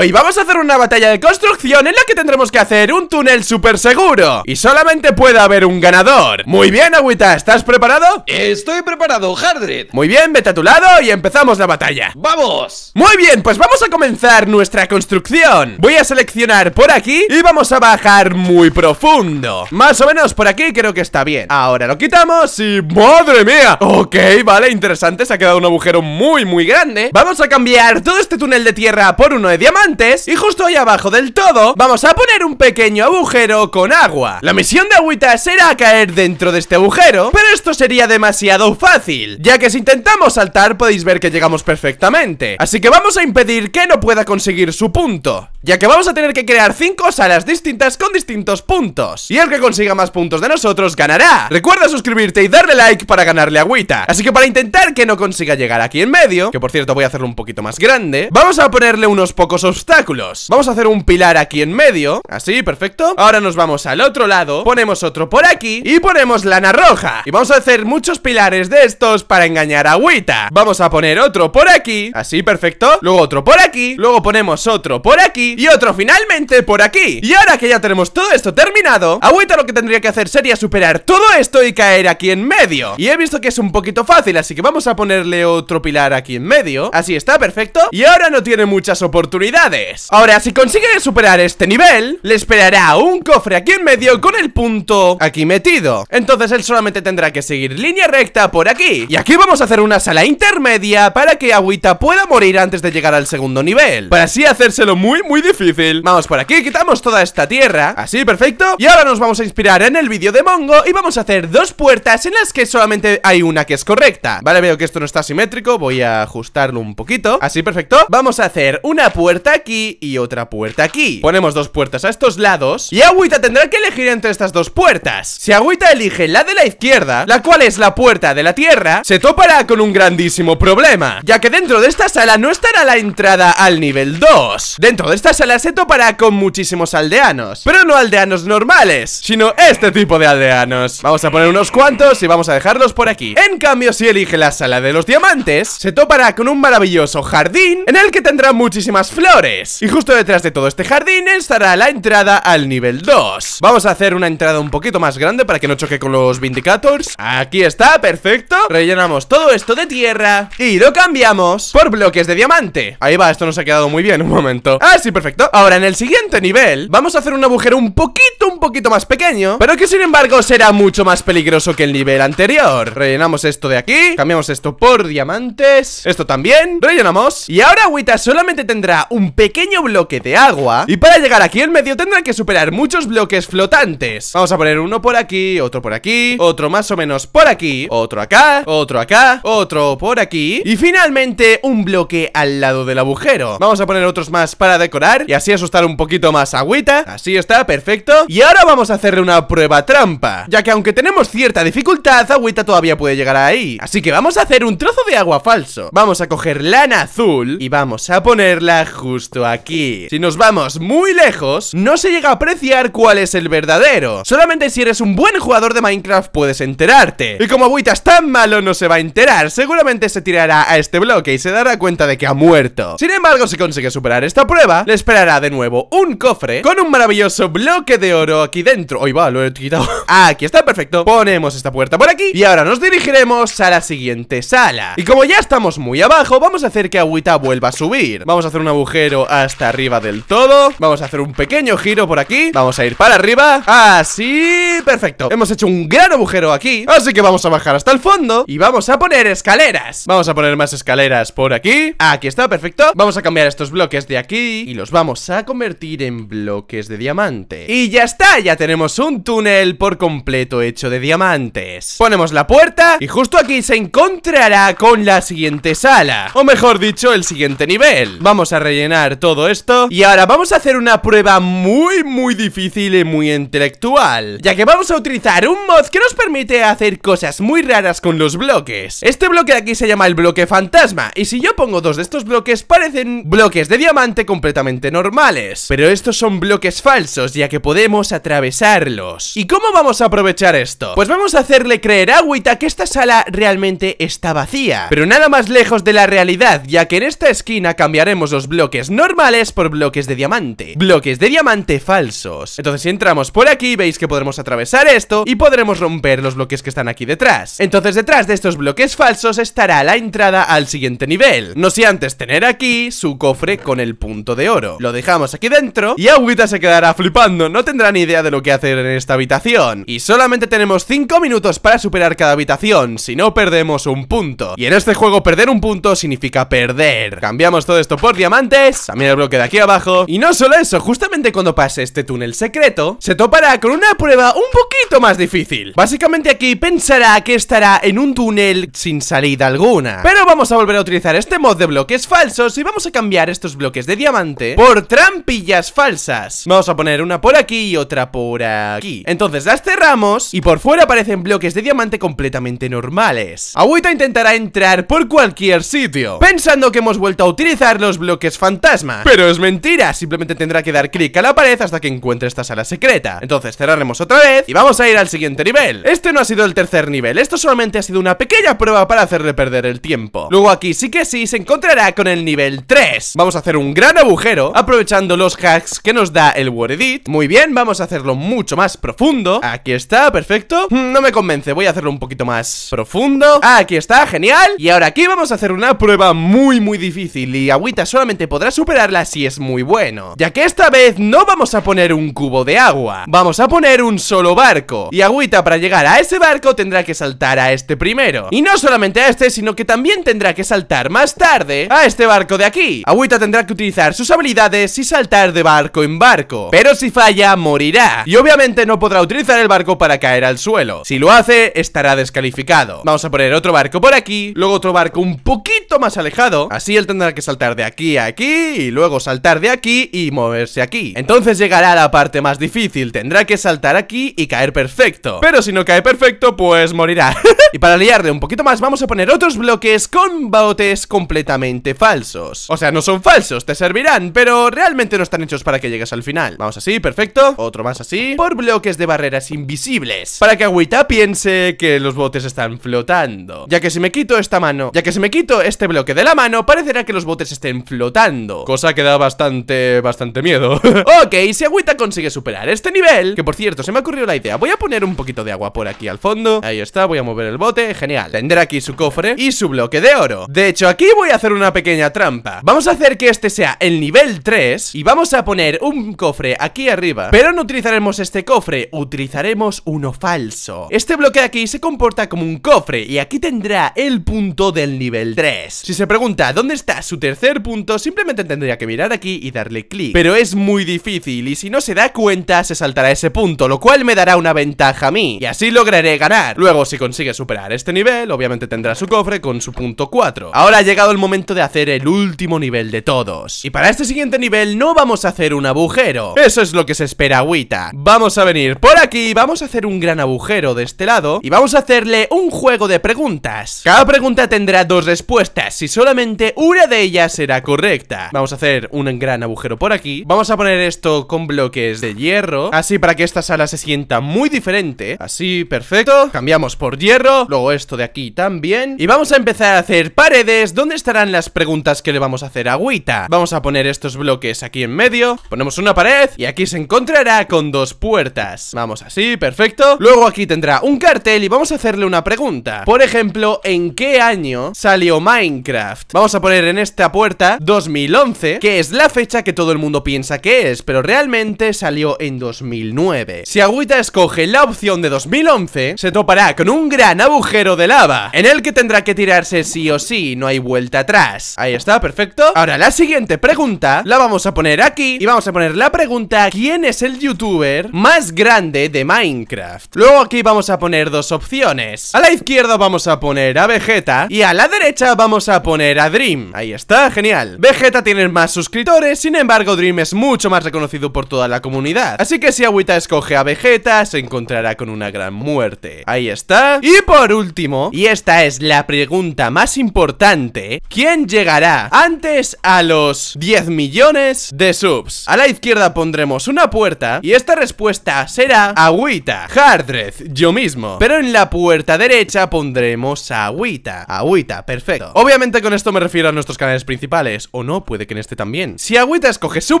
hoy vamos a hacer una batalla de construcción en la que tendremos que hacer un túnel súper seguro Y solamente puede haber un ganador Muy bien, Agüita, ¿estás preparado? Estoy preparado, Hardred Muy bien, vete a tu lado y empezamos la batalla ¡Vamos! Muy bien, pues vamos a comenzar nuestra construcción Voy a seleccionar por aquí y vamos a bajar muy profundo Más o menos por aquí creo que está bien Ahora lo quitamos y... ¡Madre mía! Ok, vale, interesante, se ha quedado un agujero muy muy grande Vamos a cambiar todo este túnel de tierra por uno de diamante y justo ahí abajo del todo Vamos a poner un pequeño agujero con agua La misión de agüita será caer dentro de este agujero Pero esto sería demasiado fácil Ya que si intentamos saltar podéis ver que llegamos perfectamente Así que vamos a impedir que no pueda conseguir su punto ya que vamos a tener que crear 5 salas distintas con distintos puntos Y el que consiga más puntos de nosotros ganará Recuerda suscribirte y darle like para ganarle agüita Así que para intentar que no consiga llegar aquí en medio Que por cierto voy a hacerlo un poquito más grande Vamos a ponerle unos pocos obstáculos Vamos a hacer un pilar aquí en medio Así, perfecto Ahora nos vamos al otro lado Ponemos otro por aquí Y ponemos lana roja Y vamos a hacer muchos pilares de estos para engañar a agüita Vamos a poner otro por aquí Así, perfecto Luego otro por aquí Luego ponemos otro por aquí y otro finalmente por aquí Y ahora que ya tenemos todo esto terminado Agüita lo que tendría que hacer sería superar todo esto y caer aquí en medio Y he visto que es un poquito fácil, así que vamos a ponerle otro pilar aquí en medio Así está, perfecto Y ahora no tiene muchas oportunidades Ahora, si consigue superar este nivel Le esperará un cofre aquí en medio con el punto aquí metido Entonces él solamente tendrá que seguir línea recta por aquí Y aquí vamos a hacer una sala intermedia para que Agüita pueda morir antes de llegar al segundo nivel Para así hacérselo muy muy difícil Vamos por aquí, quitamos toda esta tierra Así, perfecto Y ahora nos vamos a inspirar en el vídeo de Mongo Y vamos a hacer dos puertas en las que solamente hay una que es correcta Vale, veo que esto no está simétrico Voy a ajustarlo un poquito Así, perfecto Vamos a hacer una puerta aquí y otra puerta aquí Ponemos dos puertas a estos lados Y Agüita tendrá que elegir entre estas dos puertas Si Agüita elige la de la izquierda La cual es la puerta de la tierra Se topará con un grandísimo problema Ya que dentro de esta sala no estará la entrada al nivel 2 Dentro de esta sala se topará con muchísimos aldeanos Pero no aldeanos normales Sino este tipo de aldeanos Vamos a poner unos cuantos y vamos a dejarlos por aquí En cambio, si elige la sala de los diamantes Se topará con un maravilloso jardín En el que tendrá muchísimas flores Y justo detrás de todo este jardín Estará la entrada al nivel 2 Vamos a hacer una entrada un poquito más grande Para que no choque con los Vindicators Aquí está, perfecto Rellenamos todo esto de tierra Y lo cambiamos por bloques de diamante Ahí va, esto nos ha quedado muy bien, un momento Ah, sí, perfecto Ahora, en el siguiente nivel Vamos a hacer un agujero un poquito, un poquito más pequeño Pero que sin embargo será mucho más peligroso que el nivel anterior Rellenamos esto de aquí Cambiamos esto por diamantes Esto también Rellenamos Y ahora Agüita solamente tendrá un pequeño bloque de agua Y para llegar aquí en medio tendrá que superar muchos bloques flotantes Vamos a poner uno por aquí, otro por aquí Otro más o menos por aquí Otro acá, otro acá, otro por aquí Y finalmente un bloque al lado del agujero Vamos a poner otros más para decorar y así asustar un poquito más Agüita. Así está, perfecto. Y ahora vamos a hacerle una prueba trampa, ya que aunque tenemos cierta dificultad, Agüita todavía puede llegar ahí. Así que vamos a hacer un trozo de agua falso. Vamos a coger lana azul y vamos a ponerla justo aquí. Si nos vamos muy lejos, no se llega a apreciar cuál es el verdadero. Solamente si eres un buen jugador de Minecraft puedes enterarte. Y como Agüita es tan malo, no se va a enterar. Seguramente se tirará a este bloque y se dará cuenta de que ha muerto. Sin embargo, si consigue superar esta prueba, les esperará de nuevo un cofre con un maravilloso bloque de oro aquí dentro Hoy va, lo he quitado ah, Aquí está, perfecto Ponemos esta puerta por aquí Y ahora nos dirigiremos a la siguiente sala Y como ya estamos muy abajo, vamos a hacer que Agüita vuelva a subir Vamos a hacer un agujero hasta arriba del todo Vamos a hacer un pequeño giro por aquí Vamos a ir para arriba Así, ah, perfecto Hemos hecho un gran agujero aquí Así que vamos a bajar hasta el fondo Y vamos a poner escaleras Vamos a poner más escaleras por aquí Aquí está, perfecto Vamos a cambiar estos bloques de aquí Y los vamos a convertir en bloques de diamante Y ya está, ya tenemos un túnel por completo hecho de diamantes Ponemos la puerta y justo aquí se encontrará con la siguiente sala O mejor dicho, el siguiente nivel Vamos a rellenar todo esto Y ahora vamos a hacer una prueba muy muy difícil y muy intelectual Ya que vamos a utilizar un mod que nos permite hacer cosas muy raras con los bloques Este bloque de aquí se llama el bloque fantasma Y si yo pongo dos de estos bloques parecen bloques de diamante completamente normales Pero estos son bloques falsos, ya que podemos atravesarlos ¿Y cómo vamos a aprovechar esto? Pues vamos a hacerle creer a Wita que esta sala realmente está vacía Pero nada más lejos de la realidad, ya que en esta esquina cambiaremos los bloques normales por bloques de diamante Bloques de diamante falsos Entonces si entramos por aquí, veis que podremos atravesar esto Y podremos romper los bloques que están aquí detrás Entonces detrás de estos bloques falsos estará la entrada al siguiente nivel No sé antes tener aquí su cofre con el punto de oro lo dejamos aquí dentro y Agüita se quedará flipando No tendrá ni idea de lo que hacer en esta habitación Y solamente tenemos 5 minutos para superar cada habitación Si no perdemos un punto Y en este juego perder un punto significa perder Cambiamos todo esto por diamantes También el bloque de aquí abajo Y no solo eso, justamente cuando pase este túnel secreto Se topará con una prueba un poquito más difícil Básicamente aquí pensará que estará en un túnel sin salida alguna Pero vamos a volver a utilizar este mod de bloques falsos Y vamos a cambiar estos bloques de diamantes por trampillas falsas. Vamos a poner una por aquí y otra por aquí. Entonces las cerramos y por fuera aparecen bloques de diamante completamente normales. Agüita intentará entrar por cualquier sitio, pensando que hemos vuelto a utilizar los bloques fantasma. Pero es mentira, simplemente tendrá que dar clic a la pared hasta que encuentre esta sala secreta. Entonces cerraremos otra vez y vamos a ir al siguiente nivel. Este no ha sido el tercer nivel, esto solamente ha sido una pequeña prueba para hacerle perder el tiempo. Luego aquí sí que sí se encontrará con el nivel 3. Vamos a hacer un gran agujero aprovechando los hacks que nos da el Word Muy bien, vamos a hacerlo mucho más profundo Aquí está, perfecto mm, No me convence, voy a hacerlo un poquito más profundo Aquí está, genial Y ahora aquí vamos a hacer una prueba muy muy difícil Y Agüita solamente podrá superarla si es muy bueno Ya que esta vez no vamos a poner un cubo de agua Vamos a poner un solo barco Y Agüita para llegar a ese barco tendrá que saltar a este primero Y no solamente a este, sino que también tendrá que saltar más tarde a este barco de aquí Agüita tendrá que utilizar sus habilidades y saltar de barco en barco Pero si falla, morirá Y obviamente no podrá utilizar el barco para caer al suelo Si lo hace, estará descalificado Vamos a poner otro barco por aquí Luego otro barco un poquito más alejado Así él tendrá que saltar de aquí a aquí Y luego saltar de aquí y moverse aquí Entonces llegará a la parte más difícil Tendrá que saltar aquí y caer perfecto Pero si no cae perfecto, pues morirá Y para liarle un poquito más vamos a poner otros bloques con botes completamente falsos O sea, no son falsos, te servirán, pero pero realmente no están hechos para que llegues al final Vamos así, perfecto Otro más así Por bloques de barreras invisibles Para que Agüita piense que los botes están flotando Ya que si me quito esta mano Ya que si me quito este bloque de la mano Parecerá que los botes estén flotando Cosa que da bastante, bastante miedo Ok, si Agüita consigue superar este nivel Que por cierto, se me ha ocurrido la idea Voy a poner un poquito de agua por aquí al fondo Ahí está, voy a mover el bote, genial Tendrá aquí su cofre y su bloque de oro De hecho, aquí voy a hacer una pequeña trampa Vamos a hacer que este sea el nivel 3 Y vamos a poner un cofre aquí arriba Pero no utilizaremos este cofre Utilizaremos uno falso Este bloque aquí se comporta como un cofre Y aquí tendrá el punto del nivel 3 Si se pregunta dónde está su tercer punto Simplemente tendría que mirar aquí y darle clic Pero es muy difícil Y si no se da cuenta se saltará ese punto Lo cual me dará una ventaja a mí Y así lograré ganar Luego si consigue superar este nivel Obviamente tendrá su cofre con su punto 4 Ahora ha llegado el momento de hacer el último nivel de todos Y para este siguiente nivel no vamos a hacer un agujero Eso es lo que se espera, agüita Vamos a venir por aquí, vamos a hacer un gran agujero de este lado Y vamos a hacerle un juego de preguntas Cada pregunta tendrá dos respuestas y solamente una de ellas será correcta Vamos a hacer un gran agujero por aquí Vamos a poner esto con bloques de hierro Así para que esta sala se sienta muy diferente Así, perfecto Cambiamos por hierro Luego esto de aquí también Y vamos a empezar a hacer paredes Donde estarán las preguntas que le vamos a hacer a Agüita Vamos a poner esto estos bloques aquí en medio Ponemos una pared y aquí se encontrará con dos puertas Vamos así, perfecto Luego aquí tendrá un cartel y vamos a hacerle una pregunta Por ejemplo, ¿en qué año salió Minecraft? Vamos a poner en esta puerta 2011 Que es la fecha que todo el mundo piensa que es Pero realmente salió en 2009 Si Agüita escoge la opción de 2011 Se topará con un gran agujero de lava En el que tendrá que tirarse sí o sí, no hay vuelta atrás Ahí está, perfecto Ahora la siguiente pregunta la vamos a poner aquí y vamos a poner la pregunta ¿Quién es el youtuber más grande de Minecraft? Luego aquí vamos a poner dos opciones A la izquierda vamos a poner a Vegeta y a la derecha vamos a poner a Dream Ahí está, genial Vegeta tiene más suscriptores, sin embargo Dream es mucho más reconocido por toda la comunidad Así que si Agüita escoge a Vegeta se encontrará con una gran muerte Ahí está Y por último, y esta es la pregunta más importante ¿Quién llegará antes a los 10.000 millones de subs A la izquierda pondremos una puerta Y esta respuesta será Agüita, Hardred, yo mismo Pero en la puerta derecha pondremos Agüita, Agüita, perfecto Obviamente con esto me refiero a nuestros canales principales O no, puede que en este también Si Agüita escoge su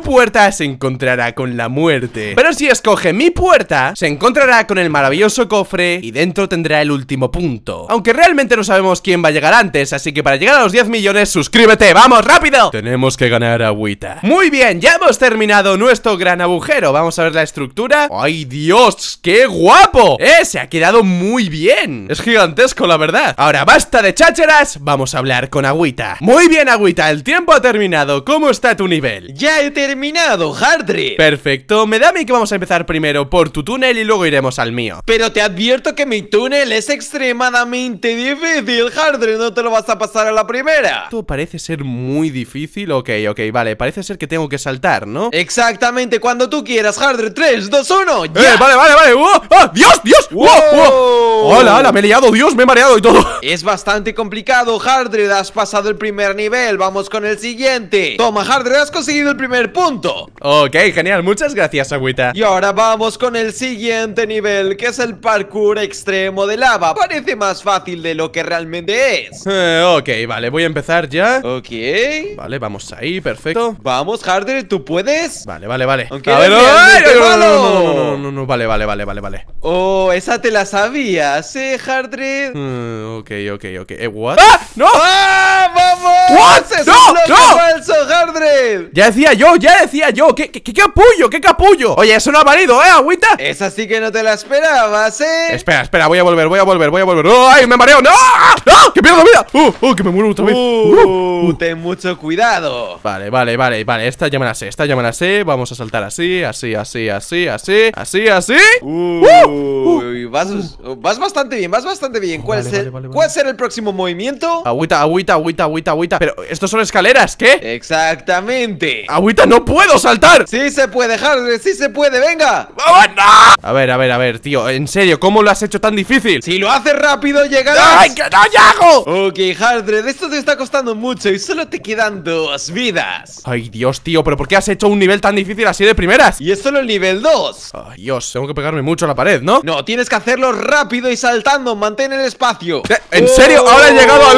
puerta, se encontrará con la muerte Pero si escoge mi puerta, se encontrará con el maravilloso cofre Y dentro tendrá el último punto Aunque realmente no sabemos quién va a llegar antes Así que para llegar a los 10 millones, suscríbete, ¡vamos, rápido! Tenemos que ganar a Agüita muy bien, ya hemos terminado nuestro gran agujero Vamos a ver la estructura ¡Ay, Dios! ¡Qué guapo! ¡Eh! Se ha quedado muy bien Es gigantesco, la verdad Ahora, basta de chacheras, Vamos a hablar con agüita Muy bien, agüita El tiempo ha terminado ¿Cómo está tu nivel? Ya he terminado, Hardry Perfecto Me da a mí que vamos a empezar primero por tu túnel Y luego iremos al mío Pero te advierto que mi túnel es extremadamente difícil, Hardry No te lo vas a pasar a la primera Esto parece ser muy difícil Ok, ok, vale parece ser que tengo que saltar, ¿no? Exactamente, cuando tú quieras, Hardred. 3, 2, 1 ¡ya! vale, vale, vale! ¡Oh! Dios! Uh, uh. ¡Wow! ¡Hola, hola! Me he liado, Dios, me he mareado y todo Es bastante complicado, Hardred. Has pasado el primer nivel, vamos con el siguiente Toma, Hardred. has conseguido el primer punto Ok, genial, muchas gracias, Agüita Y ahora vamos con el siguiente nivel Que es el parkour extremo de lava Parece más fácil de lo que realmente es eh, Ok, vale, voy a empezar ya Ok Vale, vamos ahí, perfecto Vamos, Hardred, ¿tú puedes? Vale, vale, vale. Aunque a ver, no, no, no, no, vale, vale, vale, vale, vale. Oh, esa te la sabías, ¿eh, Hardred? Mm, ok, ok, ok. Eh, what? ¡Ah! ¡No! ¡Ah! ¡Vamos! ¡What! ¡No! ¡No! falso, Hardred! Ya decía yo, ya decía yo. ¿Qué, capullo, qué capullo? Oye, eso no ha valido, ¿eh, agüita? Esa sí que no te la esperabas, ¿eh? Espera, espera, voy a volver, voy a volver, voy a volver. ¡Ay, me mareo! ¡No! ¡No! ¡Ah! ¡Ah! ¡Que pierdo vida! ¡Oh, que me muero otra vez! ¡Uh! ¡Uh! ten mucho cuidado. Vale, Vale, vale, vale, vale, esta ya me la esta ya me Vamos a saltar así, así, así, así, así, así, así ¡Uh! ¡Uh! vas, bastante bien, vas bastante bien ¿Cuál, cuál será el próximo movimiento? Agüita, agüita, agüita, agüita, agüita Pero, ¿estos son escaleras? ¿Qué? Exactamente Agüita, no puedo saltar Sí se puede, Hardred, sí se puede, venga A ver, a ver, a ver, tío, en serio, ¿cómo lo has hecho tan difícil? Si lo haces rápido, llegarás ¡Ay, que no llego! Ok, Hardred, esto te está costando mucho y solo te quedan dos vidas Ay, Dios, tío, pero ¿por qué has hecho un nivel tan difícil así de primeras? Y es solo el nivel 2 Ay, Dios, tengo que pegarme mucho a la pared, ¿no? No, tienes que hacerlo rápido y saltando Mantén el espacio eh, ¿En serio? Oh. Ahora he llegado a...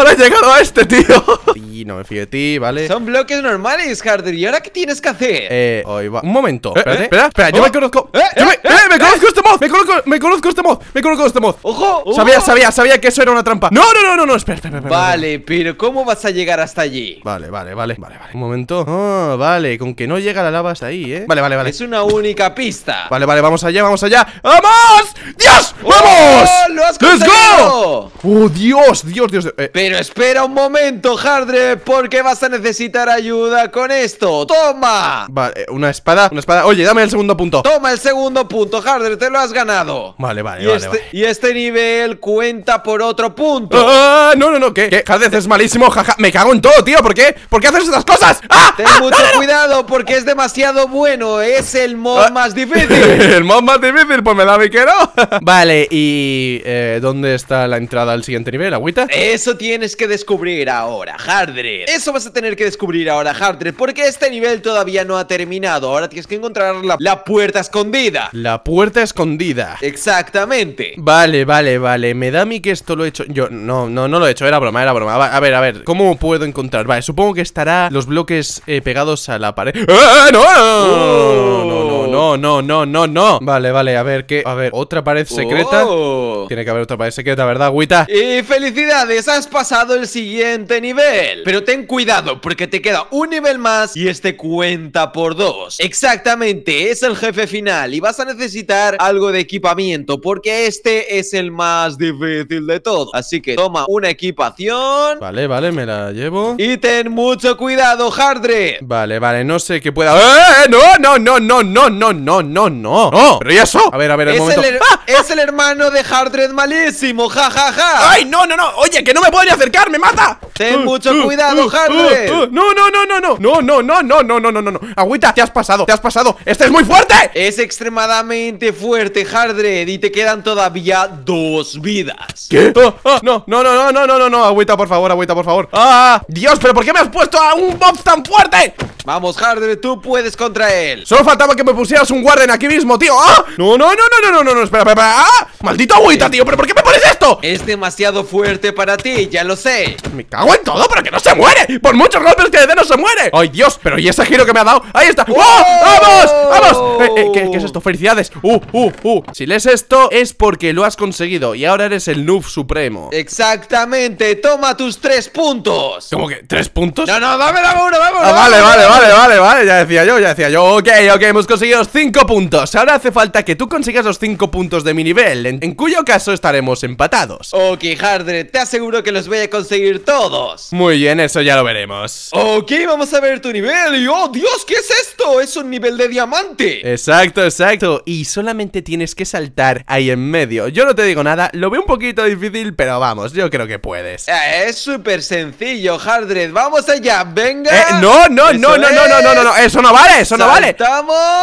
Ahora he llegado a este, tío Y no me fío de ti, ¿vale? Son bloques normales, Harder ¿Y ahora qué tienes que hacer? Eh, hoy va Un momento eh, eh, espera, espera Yo oh. me conozco eh, me, conozco este mod me conozco, me conozco este mod Me conozco este mod ¡Ojo! Sabía, sabía, sabía que eso era una trampa No, no, no, no, no espera, espera, Vale, pero ¿cómo vas a llegar hasta allí? Vale, vale, vale Vale, vale un momento. Ah, vale, con que no llega la lava hasta ahí, ¿eh? Vale, vale, vale. Es una única pista. Vale, vale, vamos allá, vamos allá. ¡Vamos! ¡Dios! ¡Oh, ¡Vamos! ¡Lo has ¡Let's go! ¡Oh, Dios, Dios, Dios! Eh, Pero espera un momento, Hardre, porque vas a necesitar ayuda con esto. ¡Toma! Vale, una espada, una espada. Oye, dame el segundo punto. Toma el segundo punto, Hardre, te lo has ganado. Vale, vale, y vale, este, Y este nivel cuenta por otro punto. Ah, no, no, no, ¿qué? ¿Qué? es malísimo, jaja. Me cago en todo, tío. ¿Por qué? ¿Por qué haces estas cosas? ¡Ah! Ten ¡Ah! mucho cuidado porque es demasiado bueno. Es el mod ah. más difícil. el mod más difícil, pues me da mi que no. vale, y eh, ¿dónde está la entrada al siguiente nivel, agüita? Eso tienes que descubrir ahora, Hardred. Eso vas a tener que descubrir ahora, Hardred, porque este nivel todavía no ha terminado. Ahora tienes que encontrar la, puerta escondida. La puerta escondida. Exactamente. Vale, vale, vale. Me da a mí que esto lo he hecho. Yo no, no, no lo he hecho. Era broma, era broma. a ver, a ver. ¿Cómo puedo encontrar? Vale, supongo que estará los bloques es eh, pegados a la pared. ¡Eh, eh no! no! No, no, no, no, no, Vale, vale, a ver, ¿qué? A ver, otra pared secreta. Oh. Tiene que haber otra pared secreta, ¿verdad, Agüita? Y felicidades, has pasado el siguiente nivel. Pero ten cuidado, porque te queda un nivel más y este cuenta por dos. Exactamente, es el jefe final y vas a necesitar algo de equipamiento, porque este es el más difícil de todo. Así que toma una equipación. Vale, vale, me la llevo. Y ten mucho cuidado ¡Hardred! Hardre Vale, vale, no sé qué pueda... ¡Eh! ¡No, no, no, no, no, no, no, no, no! ¡No! ¿Pero y eso? A ver, a ver, un momento. Es el hermano de Hardred malísimo, jajaja. Ja, ja. ¡Ay, no, no, no! ¡Oye, que no me puedo acercar! ¡Me mata! ¡Ten mucho cuidado, Hardred! ¡No, no, no, no, no! ¡No, no, no, no, no, no, no, no, no! ¡Agüita, te has pasado, te has pasado! ¡Este es muy fuerte! Es extremadamente fuerte, Hardred, y te quedan todavía dos vidas. ¿Qué? no, no, no, no, no, no, no, agüita, por favor, agüita, por favor. ¡Ah! ¡Dios, pero por qué me has puesto a un tan fuerte! Vamos, Harder, tú puedes contra él Solo faltaba que me pusieras un guarden aquí mismo, tío ¡Ah! No, no, no, no, no, no, no, espera, espera, espera. ¡Ah! ¡Maldito agüita, tío! ¿Pero por qué me pones esto? Es demasiado fuerte para ti, ya lo sé Me cago en todo, pero que no se muere Por muchos golpes que le dé no se muere ¡Ay, Dios! Pero ¿y ese giro que me ha dado? ¡Ahí está! ¡Oh! ¡Vamos! ¡Vamos! Eh, eh, ¿qué, es esto? ¡Felicidades! ¡Uh, uh, uh! Si lees esto es porque lo has conseguido Y ahora eres el noob supremo Exactamente, toma tus tres puntos ¿Cómo que? ¿Tres puntos? No, no, dame la vale, vale, vale, vale, vale. Ya decía yo, ya decía yo. Ok, ok, hemos conseguido 5 puntos. Ahora hace falta que tú consigas los 5 puntos de mi nivel, en, cuyo caso estaremos empatados. Ok, Hardred, te aseguro que los voy a conseguir todos. Muy bien, eso ya lo veremos. Ok, vamos a ver tu nivel. Y oh, Dios, ¿qué es esto? Es un nivel de diamante. Exacto, exacto. Y solamente tienes que saltar ahí en medio. Yo no te digo nada, lo veo un poquito difícil, pero vamos, yo creo que puedes. Es súper sencillo, Hardred. Vamos allá, venga. Eh, no, no, no, no, no, no, no, no, no, eso no vale, eso no vale.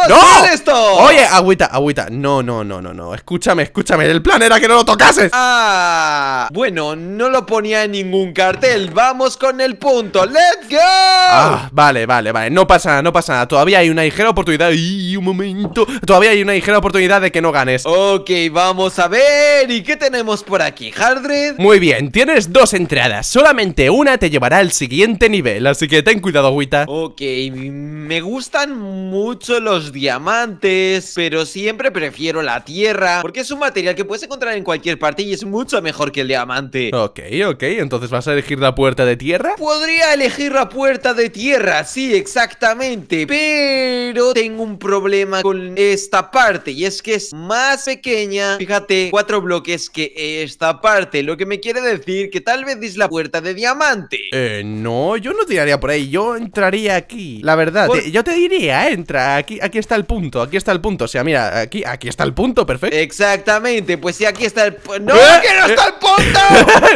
¡No! esto! Oye, agüita, agüita. No, no, no, no, no. Escúchame, escúchame. El plan era que no lo tocases. Ah, bueno, no lo ponía en ningún cartel. Vamos con el punto. ¡Let's go! Ah, vale, vale, vale. No pasa nada, no pasa nada. Todavía hay una ligera oportunidad. ¡Y un momento! Todavía hay una ligera oportunidad de que no ganes. Ok, vamos a ver. ¿Y qué tenemos por aquí, Hardred? Muy bien, tienes dos entradas. Solamente una te llevará al siguiente nivel. Así que ten cuidado, agüita. Ok, me gustan mucho los diamantes, pero siempre prefiero la tierra, porque es un material que puedes encontrar en cualquier parte y es mucho mejor que el diamante. Ok, ok, entonces vas a elegir la puerta de tierra. Podría elegir la puerta de tierra, sí, exactamente, pero tengo un problema con esta parte y es que es más pequeña, fíjate, cuatro bloques que esta parte, lo que me quiere decir que tal vez es la puerta de diamante. Eh, no, yo no tiraría por ahí yo entraría aquí. La verdad, pues- yo te diría, entra, aquí, aquí está el punto, aquí está el punto. O sea, mira, aquí, aquí está el punto, perfecto. Exactamente, pues sí, aquí está el ¡No, ¿Eh? no ¿Eh? está el punto!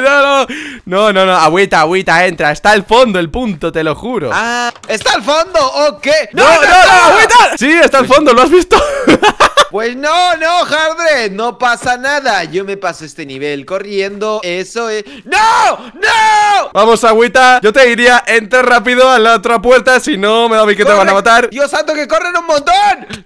no, no, no, no, no, agüita, agüita, entra. Está el fondo, el punto, te lo juro. Ah, ¿está el fondo o qué? No, no, no, agüita. Sí, está el pues fondo, ¿lo has visto? Pues no, no, Hardred, no pasa nada. Yo me paso este nivel corriendo. Eso es. ¡No! ¡No! Vamos, agüita. Yo te diría, entra rápido a la otra puerta. Si no, me da a mí que te van a matar. Dios santo, que corren un montón.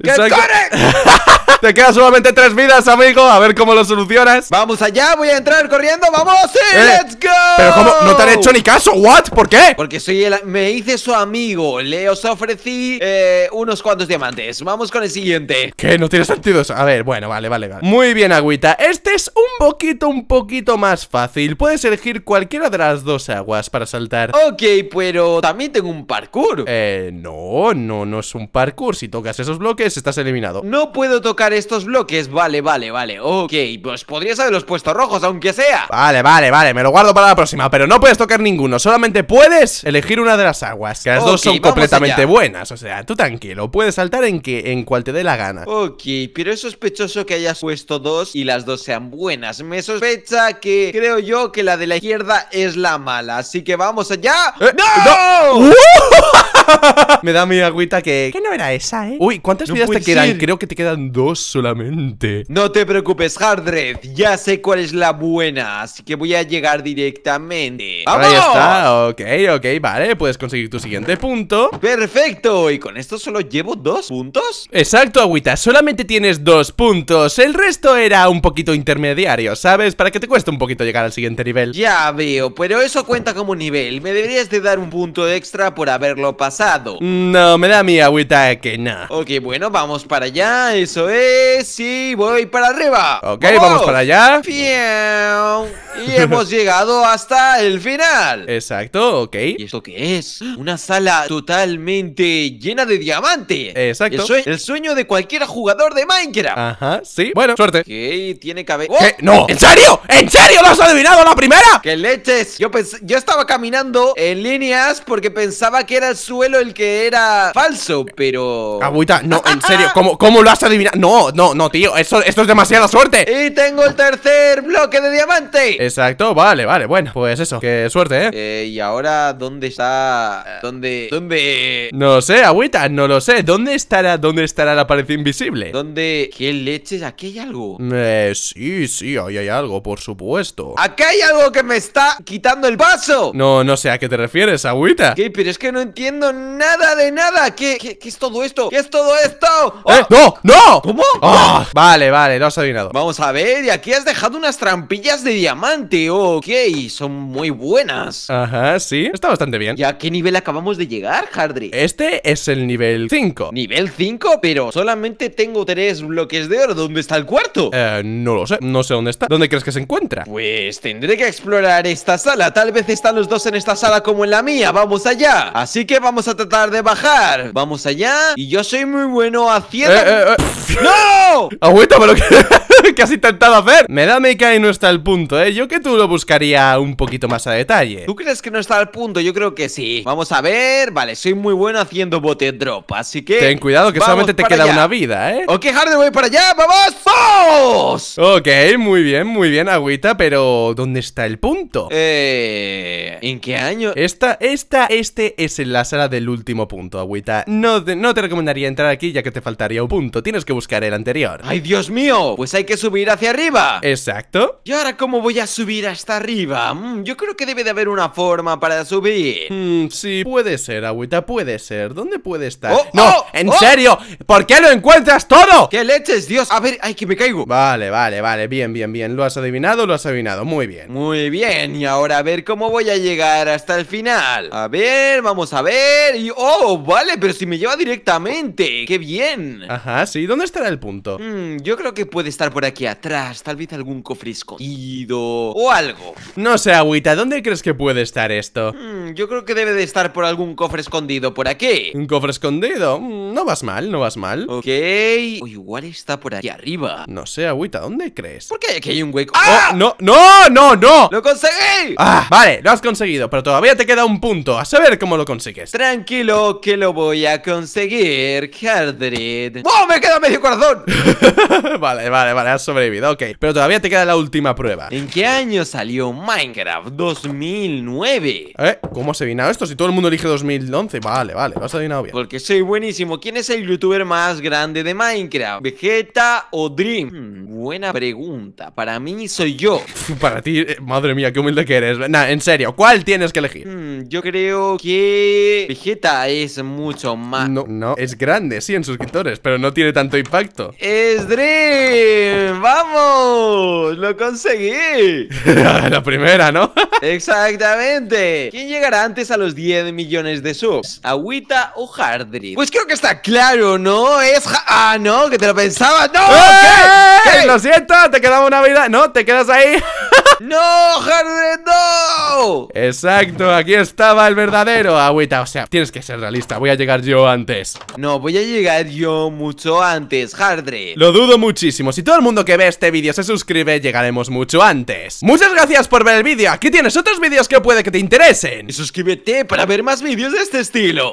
¡Que corren! te quedan solamente tres vidas, amigo. A ver cómo lo solucionas. Vamos allá, voy a entrar corriendo. ¡Vamos! ¡Sí! Eh, ¡Let's go! Pero ¿cómo? No te han hecho ni caso. ¿What? ¿Por qué? Porque soy el. Me hice su amigo. Le os ofrecí eh, unos cuantos diamantes. Vamos con el siguiente. ¿Qué? ¿No tienes a ver, bueno, vale, vale, vale. Muy bien, agüita. Este es un poquito, un poquito más fácil. Puedes elegir cualquiera de las dos aguas para saltar. Ok, pero también tengo un parkour. Eh, no, no, no es un parkour. Si tocas esos bloques, estás eliminado. No puedo tocar estos bloques. Vale, vale, vale. Ok, pues podrías haberlos puestos rojos, aunque sea. Vale, vale, vale. Me lo guardo para la próxima, pero no puedes tocar ninguno. Solamente puedes elegir una de las aguas. Que las dos son completamente buenas. O sea, tú tranquilo. Puedes saltar en, que, en cual te dé la gana. Ok, pero es sospechoso que hayas puesto dos y las dos sean buenas. Me sospecha que creo yo que la de la izquierda es la mala. Así que vamos allá. Eh, ¡No! Me da mi agüita que... Que no era esa, ¿eh? Uy, ¿cuántas te quedan? Creo que te quedan dos solamente. No te preocupes, Hardred. Ya sé cuál es la buena, así que voy a llegar directamente. Ahí está, ok, ok, vale. Puedes conseguir tu siguiente punto. ¡Perfecto! ¿Y con esto solo llevo dos puntos? Exacto, agüita. Solamente te tienes dos puntos El resto era un poquito intermediario, ¿sabes? Para que te cueste un poquito llegar al siguiente nivel Ya veo, pero eso cuenta como nivel Me deberías de dar un punto extra por haberlo pasado No, me da mi agüita que no Ok, bueno, vamos para allá Eso es, sí, voy para arriba Ok, vamos, para allá Y hemos llegado hasta el final Exacto, ok ¿Y esto qué es? Una sala totalmente llena de diamante Exacto el, el sueño de cualquier jugador de Minecraft. Ajá, sí. Bueno, suerte. ¿Qué? Tiene cabello. ¿Qué? ¡No! ¿En serio? ¿En serio lo has adivinado la primera? ¡Qué leches! Yo pensé, yo estaba caminando en líneas porque pensaba que era el suelo el que era falso, pero. Agüita, no, en serio. ¿Cómo, cómo lo has adivinado? No, no, no, tío. Eso, esto es demasiada suerte. Y tengo el tercer bloque de diamante. Exacto, vale, vale. Bueno, pues eso. Qué suerte, ¿eh? eh y ahora, ¿dónde está? ¿Dónde? ¿Dónde? No sé, agüita, no lo sé. ¿Dónde estará? ¿Dónde estará la pared invisible? ¿Dónde de... ¿Qué leches? ¿Aquí hay algo? Eh, sí, sí, ahí hay algo, por supuesto aquí hay algo que me está quitando el paso! No, no sé a qué te refieres, agüita ¿Qué? Pero es que no entiendo nada de nada ¿Qué, qué, es todo esto? ¿Qué es todo esto? ¡Oh! ¡No! ¡No! ¿Cómo? ¡Oh! Vale, vale, No has adivinado Vamos a ver, y aquí has dejado unas trampillas de diamante Ok, son muy buenas Ajá, sí, está bastante bien ¿Y a qué nivel acabamos de llegar, Hardry? Este es el nivel 5 ¿Nivel 5? Pero solamente tengo 3 bloques de oro. ¿Dónde está el cuarto? Eh, no lo sé, no sé dónde está. ¿Dónde crees que se encuentra? Pues tendré que explorar esta sala. Tal vez están los dos en esta sala como en la mía. Vamos allá. Así que vamos a tratar de bajar. Vamos allá. Y yo soy muy bueno haciendo... Eh, eh, eh. ¡No! Agüita, que... ¿Qué has intentado hacer? Me da me y no está el punto, ¿eh? Yo que tú lo buscaría un poquito más a detalle ¿Tú crees que no está el punto? Yo creo que sí Vamos a ver, vale, soy muy bueno haciendo bote drop Así que... Ten cuidado que solamente te queda una vida, ¿eh? Ok, Harder, voy para allá, ¡vamos! ¡Vamos! Ok, muy bien, muy bien, agüita Pero, ¿dónde está el punto? Eh... ¿En qué año? Esta, esta, este es en la sala del último punto, agüita No no te recomendaría entrar aquí ya que te faltaría un punto Tienes que buscar el anterior ¡Ay, Dios mío! Pues hay que subir hacia arriba. Exacto. ¿Y ahora cómo voy a subir hasta arriba? Mm, yo creo que debe de haber una forma para subir. Mm, sí, puede ser, agüita, puede ser. ¿Dónde puede estar? Oh, no, oh, en oh. serio, ¿por qué lo encuentras todo? ¡Qué leches, Dios! A ver, ay, que me caigo. Vale, vale, vale, bien, bien, bien. Lo has adivinado, lo has adivinado, muy bien. Muy bien, y ahora a ver cómo voy a llegar hasta el final. A ver, vamos a ver. ¡Oh, vale! Pero si me lleva directamente. ¡Qué bien! Ajá, sí, ¿dónde estará el punto? Mm, yo creo que puede estar por por aquí atrás, tal vez algún cofre escondido o algo. No sé, Agüita, ¿dónde crees que puede estar esto? Hmm, yo creo que debe de estar por algún cofre escondido por aquí. ¿Un cofre escondido? Mm, no vas mal, no vas mal. Ok. O igual está por aquí arriba. No sé, Agüita, ¿dónde crees? Porque aquí hay un hueco? Oh, ¡Ah! no, no, no, no. ¡Lo conseguí! Ah, vale, lo has conseguido, pero todavía te queda un punto. A saber cómo lo consigues. Tranquilo, que lo voy a conseguir, Hardred. ¡Oh, me queda medio corazón! vale, vale, vale has sobrevivido, ok. Pero todavía te queda la última prueba. ¿En qué año salió Minecraft? 2009. ¿Eh? ¿Cómo has adivinado esto? Si todo el mundo elige 2011. Vale, vale, lo has adivinado bien. Porque soy buenísimo. ¿Quién es el youtuber más grande de Minecraft? ¿Vegeta o Dream? Hmm, buena pregunta. Para mí soy yo. Para ti, eh, madre mía, qué humilde que eres. Nah, en serio, ¿cuál tienes que elegir? Hmm, yo creo que Vegeta es mucho más. No, no, es grande, sí, en suscriptores, pero no tiene tanto impacto. ¡Es Dream! ¡Vamos! ¡Lo conseguí! La primera, ¿no? Exactamente. ¿Quién llegará antes a los 10 millones de subs? ¿Agüita o Hardry? Pues creo que está claro, ¿no? Es... ¡Ah, no! ¡Que te lo pensaba ¡No! Lo siento, te quedaba una vida... No, te quedas ahí. ¡No, Hardred, no! Exacto, aquí estaba el verdadero Agüita, o sea, tienes que ser realista Voy a llegar yo antes No, voy a llegar yo mucho antes, Hardre Lo dudo muchísimo Si todo el mundo que ve este vídeo se suscribe Llegaremos mucho antes Muchas gracias por ver el vídeo Aquí tienes otros vídeos que puede que te interesen Y suscríbete para ver más vídeos de este estilo